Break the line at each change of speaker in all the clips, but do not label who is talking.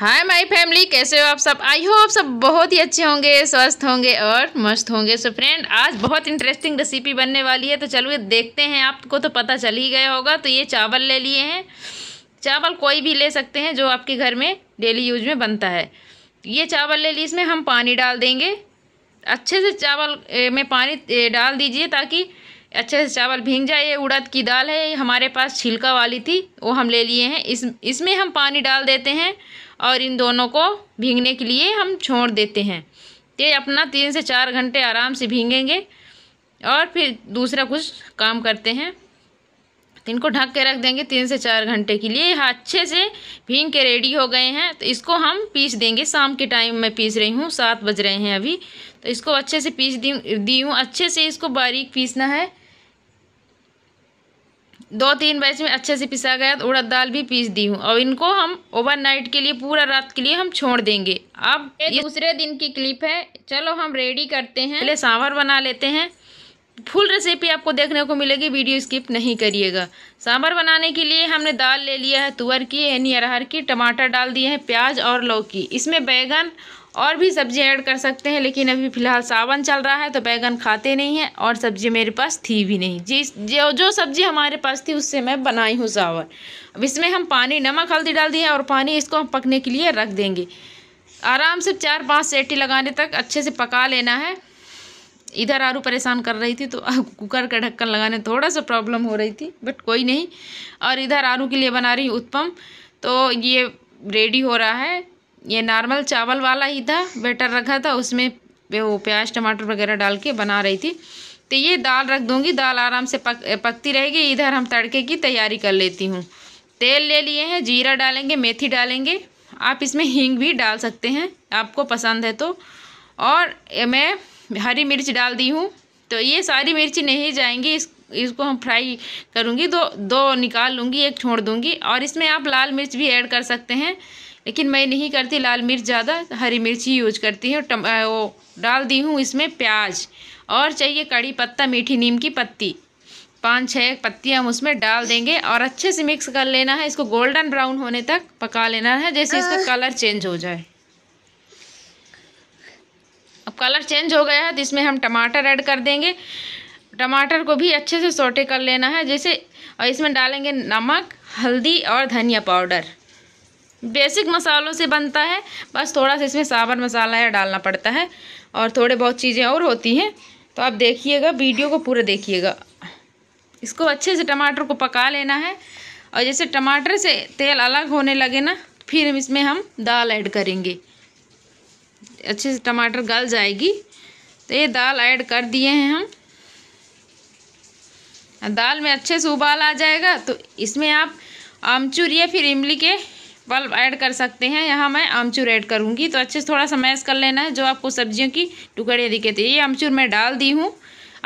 hi my family कैसे हो आप सब आई हो आप सब बहुत ही अच्छे होंगे स्वस्थ होंगे और मस्त होंगे सो so फ्रेंड आज बहुत इंटरेस्टिंग रेसिपी बनने वाली है तो चलो ये देखते हैं आपको तो पता चल ही गया होगा तो ये चावल ले लिए हैं चावल कोई भी ले सकते हैं जो आपके घर में डेली यूज में बनता है ये चावल ले लिए इसमें हम पानी डाल देंगे अच्छे से चावल में पानी डाल दीजिए ताकि अच्छे से चावल भींग जाए ये उड़द की दाल है हमारे पास छिलका वाली थी वो हम ले लिए हैं इस इसमें हम पानी डाल देते हैं और इन दोनों को भींगने के लिए हम छोड़ देते हैं ये अपना तीन से चार घंटे आराम से भींगेंगे और फिर दूसरा कुछ काम करते हैं इनको ढक के रख देंगे तीन से चार घंटे के लिए यहाँ अच्छे से भींग के रेडी हो गए हैं तो इसको हम पीस देंगे शाम के टाइम मैं पीस रही हूँ सात बज रहे हैं अभी तो इसको अच्छे से पीस दी दी हूँ अच्छे से इसको बारीक पीसना है दो तीन बैच में अच्छे से पिसा गया तो उड़द दाल भी पीस दी हूँ और इनको हम ओवरनाइट के लिए पूरा रात के लिए हम छोड़ देंगे अब ये दूसरे दिन की क्लिप है चलो हम रेडी करते हैं पहले सांभर बना लेते हैं फुल रेसिपी आपको देखने को मिलेगी वीडियो स्किप नहीं करिएगा सांभर बनाने के लिए हमने दाल ले लिया है तुअर की यानी अरहर की टमाटर डाल दिए हैं प्याज और लौकी इसमें बैगन और भी सब्जी ऐड कर सकते हैं लेकिन अभी फ़िलहाल सावन चल रहा है तो बैगन खाते नहीं हैं और सब्जी मेरे पास थी भी नहीं जिस जो जो सब्ज़ी हमारे पास थी उससे मैं बनाई हूँ सावन अब इसमें हम पानी नमक हल्दी डाल दिए और पानी इसको हम पकने के लिए रख देंगे आराम से चार पाँच सेटी लगाने तक अच्छे से पका लेना है इधर आरू परेशान कर रही थी तो कुकर का ढक्कन लगाने थोड़ा सा प्रॉब्लम हो रही थी बट कोई नहीं और इधर आरू के लिए बना रही उत्पम तो ये रेडी हो रहा है ये नॉर्मल चावल वाला ही था बेटर रखा था उसमें वो प्याज टमाटर वगैरह डाल के बना रही थी तो ये दाल रख दूँगी दाल आराम से पक पकती रहेगी इधर हम तड़के की तैयारी कर लेती हूँ तेल ले लिए हैं जीरा डालेंगे मेथी डालेंगे आप इसमें हींग भी डाल सकते हैं आपको पसंद है तो और मैं हरी मिर्च डाल दी हूँ तो ये सारी मिर्ची नहीं जाएंगी इस इसको हम फ्राई करूँगी तो दो निकाल लूँगी एक छोड़ दूँगी और इसमें आप लाल मिर्च भी ऐड कर सकते हैं लेकिन मैं नहीं करती लाल मिर्च ज़्यादा हरी मिर्च ही यूज करती हूँ वो डाल दी हूँ इसमें प्याज और चाहिए कड़ी पत्ता मीठी नीम की पत्ती पाँच छः पत्तियाँ हम उसमें डाल देंगे और अच्छे से मिक्स कर लेना है इसको गोल्डन ब्राउन होने तक पका लेना है जैसे इसका कलर चेंज हो जाए अब कलर चेंज हो गया है तो इसमें हम टमाटर ऐड कर देंगे टमाटर को भी अच्छे से सोटे कर लेना है जैसे और इसमें डालेंगे नमक हल्दी और धनिया पाउडर बेसिक मसालों से बनता है बस थोड़ा सा इसमें साबर मसाला या डालना पड़ता है और थोड़े बहुत चीज़ें और होती हैं तो आप देखिएगा वीडियो को पूरा देखिएगा इसको अच्छे से टमाटर को पका लेना है और जैसे टमाटर से तेल अलग होने लगे ना फिर इसमें हम दाल ऐड करेंगे अच्छे से टमाटर गल जाएगी तो ये दाल ऐड कर दिए हैं हम दाल में अच्छे से उबाल आ जाएगा तो इसमें आप आमचूर या फिर इमली के पल्प ऐड कर सकते हैं यहाँ मैं आमचूर ऐड करूँगी तो अच्छे से थोड़ा सा मैश कर लेना है जो आपको सब्जियों की टुकड़ियाँ दिखे थे ये आमचूर मैं डाल दी हूँ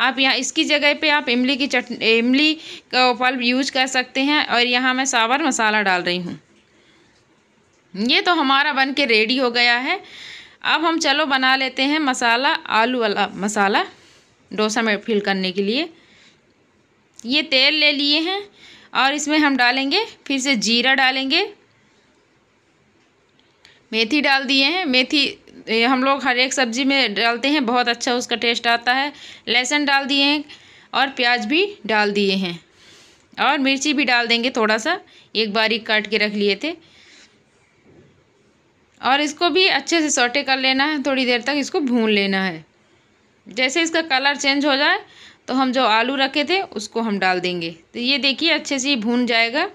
आप यहाँ इसकी जगह पे आप इमली की चट इमली का पल्प यूज कर सकते हैं और यहाँ मैं सावर मसाला डाल रही हूँ ये तो हमारा बन के रेडी हो गया है अब हम चलो बना लेते हैं मसाला आलू वाला मसाला डोसा में फिल करने के लिए ये तेल ले लिए हैं और इसमें हम डालेंगे फिर से जीरा डालेंगे मेथी डाल दिए हैं मेथी हम लोग हर एक सब्ज़ी में डालते हैं बहुत अच्छा उसका टेस्ट आता है लहसुन डाल दिए हैं और प्याज भी डाल दिए हैं और मिर्ची भी डाल देंगे थोड़ा सा एक बारीक काट के रख लिए थे और इसको भी अच्छे से सोटे कर लेना है थोड़ी देर तक इसको भून लेना है जैसे इसका कलर चेंज हो जाए तो हम जो आलू रखे थे उसको हम डाल देंगे तो ये देखिए अच्छे से भून जाएगा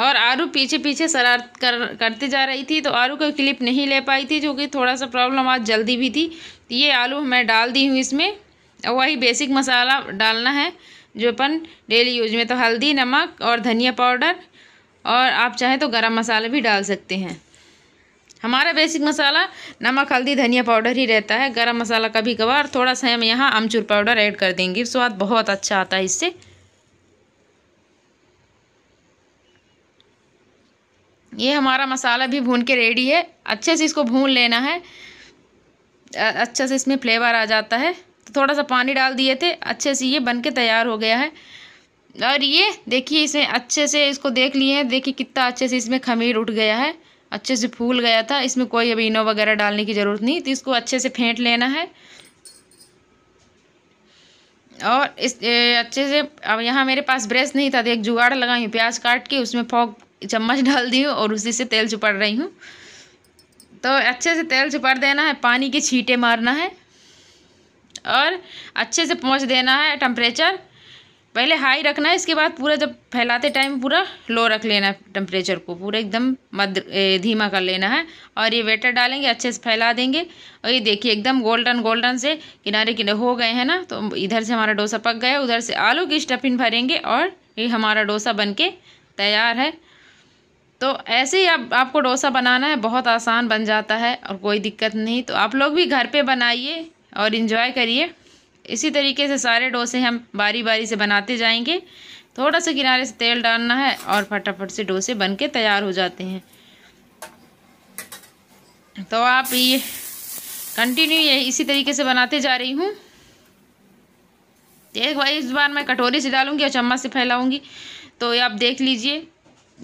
और आरू पीछे पीछे शरारत कर करती जा रही थी तो आरू का क्लिप नहीं ले पाई थी जो कि थोड़ा सा प्रॉब्लम आज जल्दी भी थी तो ये आलू मैं डाल दी हूँ इसमें वही बेसिक मसाला डालना है जो अपन डेली यूज में तो हल्दी नमक और धनिया पाउडर और आप चाहें तो गरम मसाला भी डाल सकते हैं हमारा बेसिक मसाला नमक हल्दी धनिया पाउडर ही रहता है गरम मसाला कभी कभार थोड़ा सा हम यहाँ अमचूर पाउडर ऐड कर देंगे स्वाद बहुत अच्छा आता है इससे ये हमारा मसाला भी भून के रेडी है अच्छे से इसको भून लेना है अच्छे से इसमें फ्लेवर आ जाता है तो थोड़ा सा पानी डाल दिए थे अच्छे से ये बन के तैयार हो गया है और ये देखिए इसे अच्छे से इसको देख लिए हैं देखिए कितना अच्छे से इसमें खमीर उठ गया है अच्छे से फूल गया था इसमें कोई अभी इनो वगैरह डालने की ज़रूरत नहीं तो इसको अच्छे से फेंट लेना है और इस ए, अच्छे से अब यहाँ मेरे पास ब्रेस नहीं था तो एक जुगाड़ लगाई प्याज काट के उसमें फोक चम्मच डाल दी हूँ और उसी से तेल चुपड़ रही हूँ तो अच्छे से तेल चुपड़ देना है पानी के छींटे मारना है और अच्छे से पहुँच देना है टम्परेचर पहले हाई रखना है इसके बाद पूरा जब फैलाते टाइम पूरा लो रख लेना है टेम्परेचर को पूरा एकदम मद धीमा कर लेना है और ये वेटर डालेंगे अच्छे से फैला देंगे और ये देखिए एकदम गोल्डन गोल्डन से किनारे किनारे हो गए हैं ना तो इधर से हमारा डोसा पक गया उधर से आलू की स्टफिन भरेंगे और ये हमारा डोसा बन के तैयार है तो ऐसे ही आप आपको डोसा बनाना है बहुत आसान बन जाता है और कोई दिक्कत नहीं तो आप लोग भी घर पे बनाइए और इन्जॉय करिए इसी तरीके से सारे डोसे हम बारी बारी से बनाते जाएंगे थोड़ा सा किनारे से तेल डालना है और फटाफट से डोसे बन के तैयार हो जाते हैं तो आप ये कंटिन्यू ये इसी तरीके से बनाते जा रही हूँ एक बार इस बार मैं कटोरी से डालूंगी और चम्मच से फैलाऊंगी तो ये आप देख लीजिए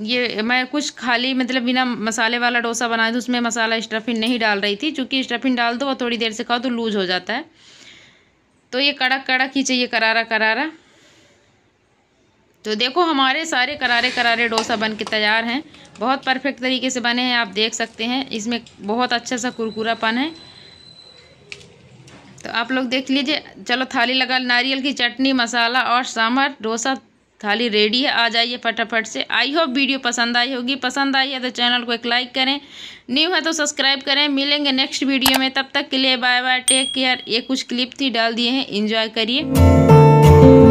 ये मैं कुछ खाली मतलब बिना मसाले वाला डोसा बनाया तो उसमें मसाला स्टफिन नहीं डाल रही थी चूँकि स्टफिन डाल दो और थोड़ी देर से खाओ तो लूज हो जाता है तो ये कड़क कड़क ही चाहिए करारा करारा तो देखो हमारे सारे करारे करारे डोसा बन के तैयार हैं बहुत परफेक्ट तरीके से बने हैं आप देख सकते हैं इसमें बहुत अच्छा सा कुरकुरापन है तो आप लोग देख लीजिए चलो थाली लगा नारियल की चटनी मसाला और सांभर डोसा थाली रेडी है आ जाइए फटाफट से आई होप वीडियो पसंद आई होगी पसंद आई है तो चैनल को एक लाइक करें न्यू है तो सब्सक्राइब करें मिलेंगे नेक्स्ट वीडियो में तब तक के लिए बाय बाय टेक केयर ये कुछ क्लिप थी डाल दिए हैं इन्जॉय करिए